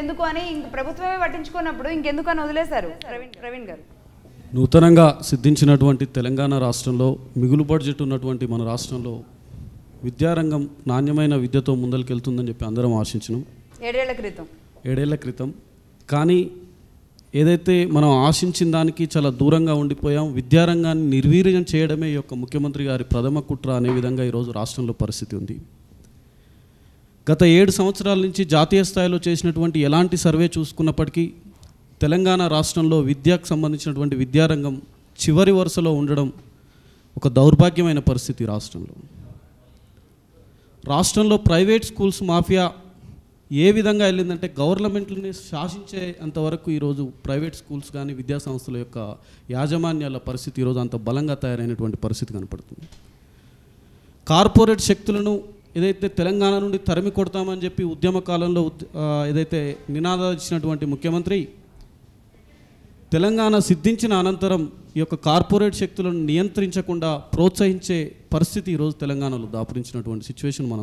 ఎందుకు అని ప్రభుత్వమే పట్టించుకున్నప్పుడు ఇంకెందుకు అని వదిలేశారు గారు నూతనంగా సిద్ధించినటువంటి తెలంగాణ రాష్ట్రంలో మిగులు బడ్జెట్ ఉన్నటువంటి మన రాష్ట్రంలో విద్యారంగం నాణ్యమైన విద్యతో వెళ్తుందని చెప్పి అందరం ఆశించినాం ఏడేళ్ల క్రితం ఏడేళ్ల క్రితం కానీ ఏదైతే మనం ఆశించిన దానికి చాలా దూరంగా ఉండిపోయాం విద్యారంగాన్ని నిర్వీర్యం చేయడమే యొక్క ముఖ్యమంత్రి గారి ప్రథమ కుట్ర అనే విధంగా ఈరోజు రాష్ట్రంలో పరిస్థితి ఉంది గత ఏడు సంవత్సరాల నుంచి జాతీయ స్థాయిలో చేసినటువంటి ఎలాంటి సర్వే చూసుకున్నప్పటికీ తెలంగాణ రాష్ట్రంలో విద్యకు సంబంధించినటువంటి విద్యారంగం చివరి వరుసలో ఉండడం ఒక దౌర్భాగ్యమైన పరిస్థితి రాష్ట్రంలో రాష్ట్రంలో ప్రైవేట్ స్కూల్స్ మాఫియా ఏ విధంగా వెళ్ళిందంటే గవర్నమెంట్ని శాసించే అంతవరకు ఈరోజు ప్రైవేట్ స్కూల్స్ కానీ విద్యా సంస్థల యొక్క యాజమాన్యాల పరిస్థితి ఈరోజు అంత బలంగా తయారైనటువంటి పరిస్థితి కనపడుతుంది కార్పొరేట్ శక్తులను ఏదైతే తెలంగాణ నుండి తరిమి కొడతామని చెప్పి ఉద్యమ కాలంలో ఏదైతే నినాదాలు ఇచ్చినటువంటి ముఖ్యమంత్రి తెలంగాణ సిద్ధించిన అనంతరం ఈ యొక్క కార్పొరేట్ శక్తులను నియంత్రించకుండా ప్రోత్సహించే పరిస్థితి ఈరోజు తెలంగాణలో దాపురించినటువంటి సిచ్యువేషన్ మనం